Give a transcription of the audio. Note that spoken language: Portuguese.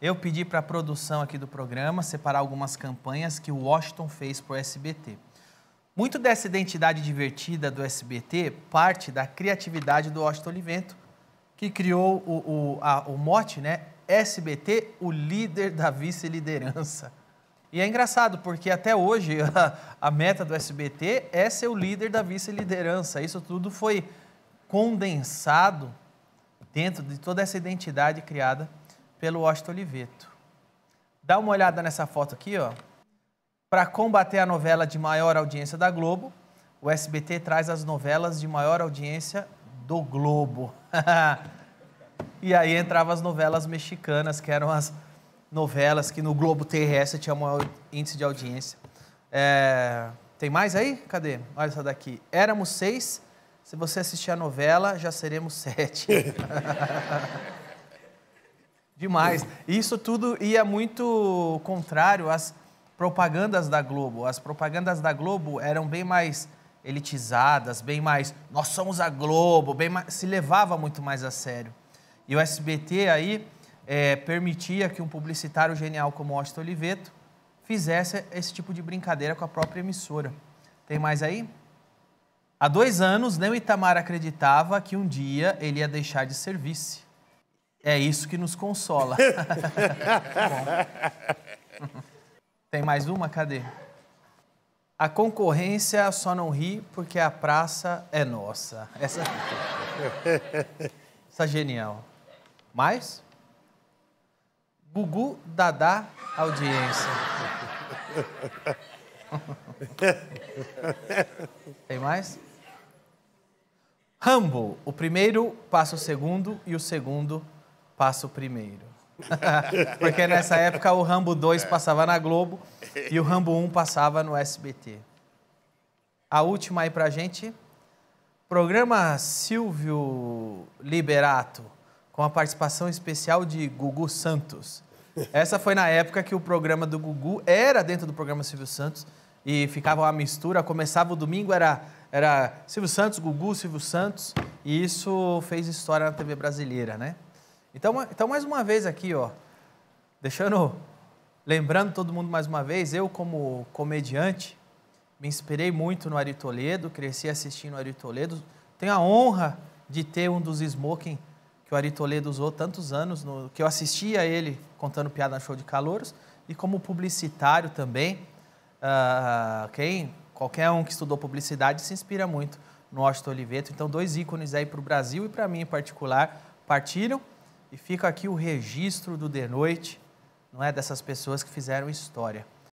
eu pedi para a produção aqui do programa separar algumas campanhas que o Washington fez para o SBT. Muito dessa identidade divertida do SBT parte da criatividade do Washington Olivento, que criou o, o, a, o mote, né? SBT, o líder da vice-liderança. E é engraçado, porque até hoje a, a meta do SBT é ser o líder da vice-liderança. Isso tudo foi condensado dentro de toda essa identidade criada pelo Washington Oliveto. Dá uma olhada nessa foto aqui, ó. Para combater a novela de maior audiência da Globo, o SBT traz as novelas de maior audiência do Globo. e aí entravam as novelas mexicanas, que eram as novelas que no Globo TRS tinha maior índice de audiência. É... Tem mais aí? Cadê? Olha essa daqui. Éramos seis. Se você assistir a novela, já seremos sete. Demais. Isso tudo ia muito contrário às propagandas da Globo. As propagandas da Globo eram bem mais elitizadas, bem mais nós somos a Globo, bem mais, se levava muito mais a sério. E o SBT aí é, permitia que um publicitário genial como Austin Oliveto fizesse esse tipo de brincadeira com a própria emissora. Tem mais aí? Há dois anos, nem o Itamar acreditava que um dia ele ia deixar de serviço é isso que nos consola. Tem mais uma? Cadê? A concorrência só não ri porque a praça é nossa. Essa, Essa é genial. Mais? Gugu Dadá Audiência. Tem mais? Rambo, o primeiro passa o segundo e o segundo passo primeiro. Porque nessa época o Rambo 2 passava na Globo e o Rambo 1 passava no SBT. A última aí pra gente. Programa Silvio Liberato, com a participação especial de Gugu Santos. Essa foi na época que o programa do Gugu era dentro do programa Silvio Santos e ficava uma mistura. Começava o domingo, era, era Silvio Santos, Gugu, Silvio Santos, e isso fez história na TV brasileira, né? Então, então mais uma vez aqui, ó, deixando, lembrando todo mundo mais uma vez, eu como comediante me inspirei muito no Ari Toledo, cresci assistindo Ari Toledo, tenho a honra de ter um dos smoking que o Ari Toledo usou tantos anos, no, que eu assistia ele contando piada no show de calouros, e como publicitário também, uh, quem, qualquer um que estudou publicidade se inspira muito no Austin Oliveto. Então, dois ícones aí para o Brasil e para mim em particular partiram. E fica aqui o registro do de noite, não é dessas pessoas que fizeram história.